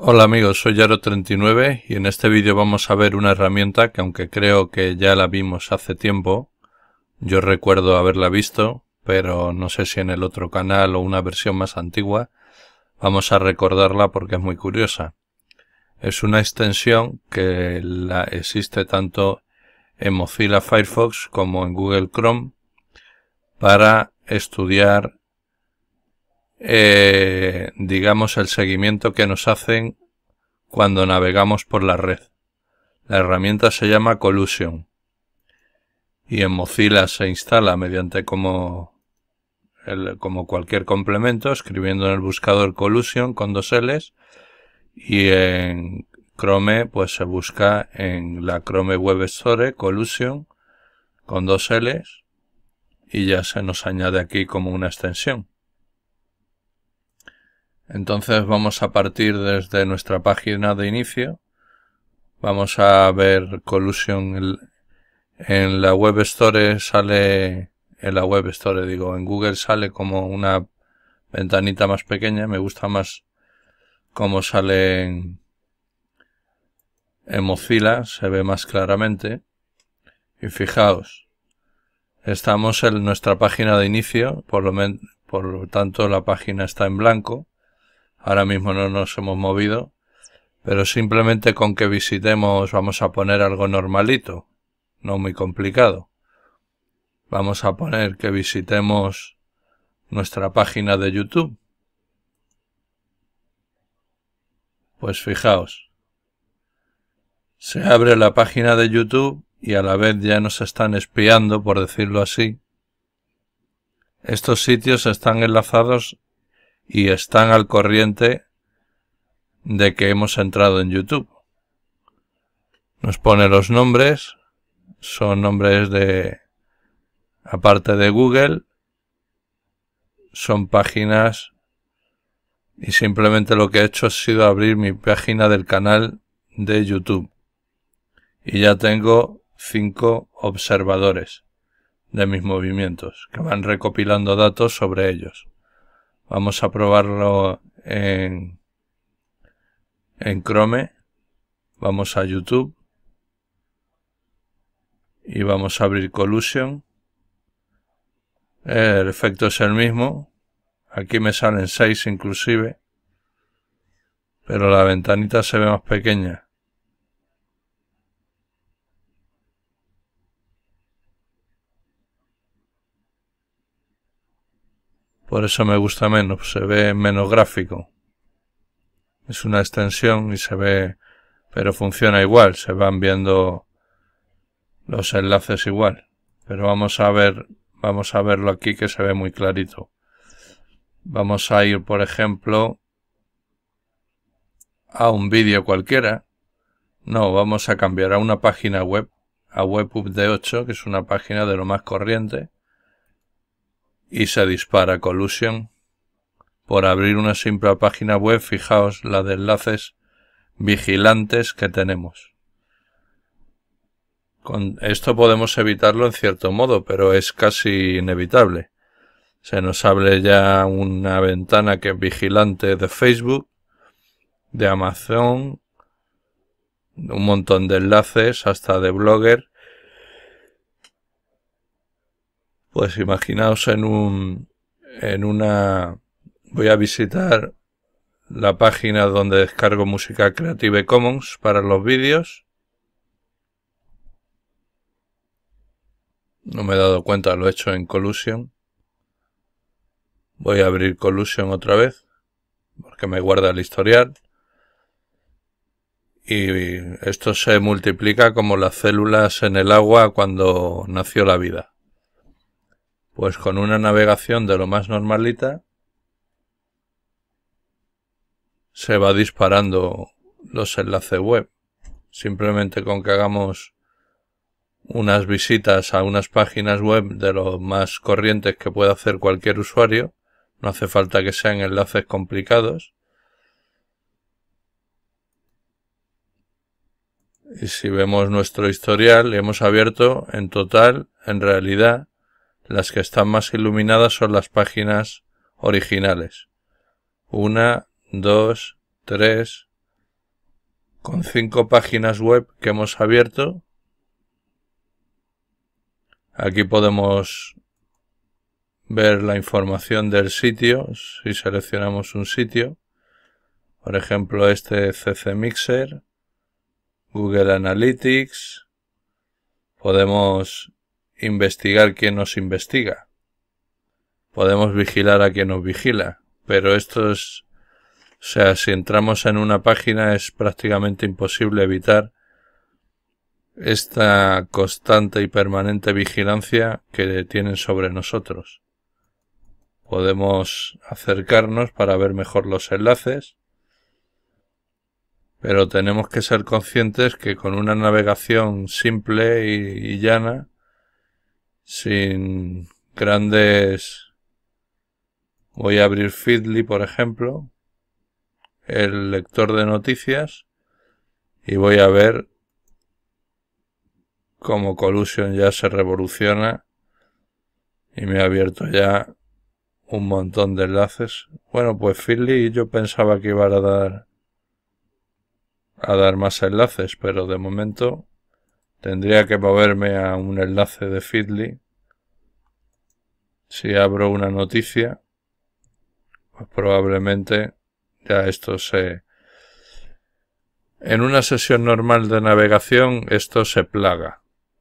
Hola amigos, soy Yaro39 y en este vídeo vamos a ver una herramienta que aunque creo que ya la vimos hace tiempo, yo recuerdo haberla visto, pero no sé si en el otro canal o una versión más antigua, vamos a recordarla porque es muy curiosa. Es una extensión que la existe tanto en Mozilla Firefox como en Google Chrome para estudiar eh, digamos, el seguimiento que nos hacen cuando navegamos por la red. La herramienta se llama Collusion y en Mozilla se instala mediante como, como cualquier complemento, escribiendo en el buscador Collusion con dos L's y en Chrome pues se busca en la Chrome Web Store Collusion con dos L's y ya se nos añade aquí como una extensión. Entonces vamos a partir desde nuestra página de inicio. Vamos a ver Collusion. En la Web Store sale, en la Web Store digo, en Google sale como una ventanita más pequeña. Me gusta más cómo sale en, en Mozilla, se ve más claramente. Y fijaos, estamos en nuestra página de inicio, por lo tanto la página está en blanco ahora mismo no nos hemos movido, pero simplemente con que visitemos vamos a poner algo normalito, no muy complicado. Vamos a poner que visitemos nuestra página de YouTube. Pues fijaos, se abre la página de YouTube y a la vez ya nos están espiando, por decirlo así. Estos sitios están enlazados y están al corriente de que hemos entrado en YouTube. Nos pone los nombres, son nombres de, aparte de Google, son páginas y simplemente lo que he hecho ha sido abrir mi página del canal de YouTube. Y ya tengo cinco observadores de mis movimientos que van recopilando datos sobre ellos. Vamos a probarlo en, en Chrome. Vamos a YouTube. Y vamos a abrir Collusion. El efecto es el mismo. Aquí me salen 6 inclusive. Pero la ventanita se ve más pequeña. Por eso me gusta menos, se ve menos gráfico. Es una extensión y se ve, pero funciona igual, se van viendo los enlaces igual. Pero vamos a ver, vamos a verlo aquí que se ve muy clarito. Vamos a ir, por ejemplo, a un vídeo cualquiera. No, vamos a cambiar a una página web, a WebUp de 8, que es una página de lo más corriente y se dispara colusión. Por abrir una simple página web, fijaos la de enlaces vigilantes que tenemos. Con esto podemos evitarlo en cierto modo, pero es casi inevitable. Se nos abre ya una ventana que es vigilante de Facebook, de Amazon, un montón de enlaces, hasta de Blogger, Pues imaginaos en un, en una, voy a visitar la página donde descargo música Creative Commons para los vídeos. No me he dado cuenta, lo he hecho en Collusion. Voy a abrir Collusion otra vez, porque me guarda el historial. Y esto se multiplica como las células en el agua cuando nació la vida. Pues con una navegación de lo más normalita se va disparando los enlaces web. Simplemente con que hagamos unas visitas a unas páginas web de lo más corrientes que pueda hacer cualquier usuario. No hace falta que sean enlaces complicados. Y si vemos nuestro historial, hemos abierto en total, en realidad, las que están más iluminadas son las páginas originales. Una, dos, tres, con cinco páginas web que hemos abierto. Aquí podemos ver la información del sitio si seleccionamos un sitio. Por ejemplo, este CC Mixer, Google Analytics. Podemos investigar quién nos investiga. Podemos vigilar a quien nos vigila, pero esto es... O sea, si entramos en una página es prácticamente imposible evitar esta constante y permanente vigilancia que tienen sobre nosotros. Podemos acercarnos para ver mejor los enlaces, pero tenemos que ser conscientes que con una navegación simple y llana sin grandes... Voy a abrir Feedly, por ejemplo, el lector de noticias, y voy a ver cómo Collusion ya se revoluciona y me ha abierto ya un montón de enlaces. Bueno, pues Feedly yo pensaba que iba a dar a dar más enlaces, pero de momento Tendría que moverme a un enlace de Feedly. Si abro una noticia, pues probablemente ya esto se... En una sesión normal de navegación esto se plaga.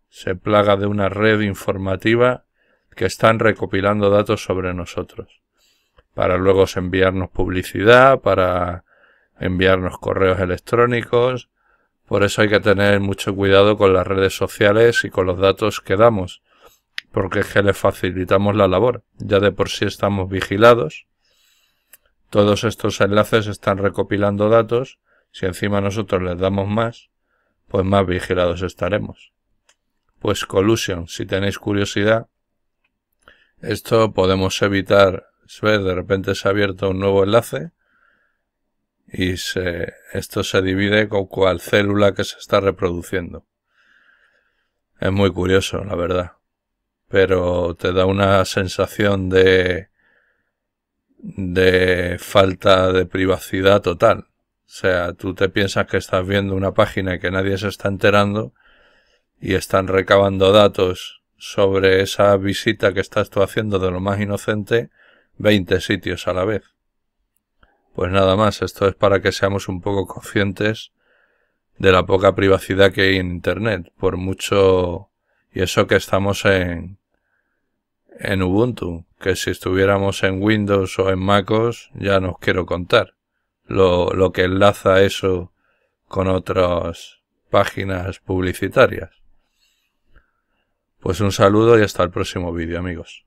Se plaga de una red informativa que están recopilando datos sobre nosotros. Para luego enviarnos publicidad, para enviarnos correos electrónicos, por eso hay que tener mucho cuidado con las redes sociales y con los datos que damos, porque es que le facilitamos la labor. Ya de por sí estamos vigilados. Todos estos enlaces están recopilando datos. Si encima nosotros les damos más, pues más vigilados estaremos. Pues Collusion, si tenéis curiosidad, esto podemos evitar. ver De repente se ha abierto un nuevo enlace y esto se divide con cual célula que se está reproduciendo. Es muy curioso, la verdad. Pero te da una sensación de, de falta de privacidad total. O sea, tú te piensas que estás viendo una página y que nadie se está enterando y están recabando datos sobre esa visita que estás tú haciendo de lo más inocente 20 sitios a la vez. Pues nada más, esto es para que seamos un poco conscientes de la poca privacidad que hay en Internet, por mucho... Y eso que estamos en, en Ubuntu, que si estuviéramos en Windows o en MacOS ya os quiero contar. Lo, lo que enlaza eso con otras páginas publicitarias. Pues un saludo y hasta el próximo vídeo amigos.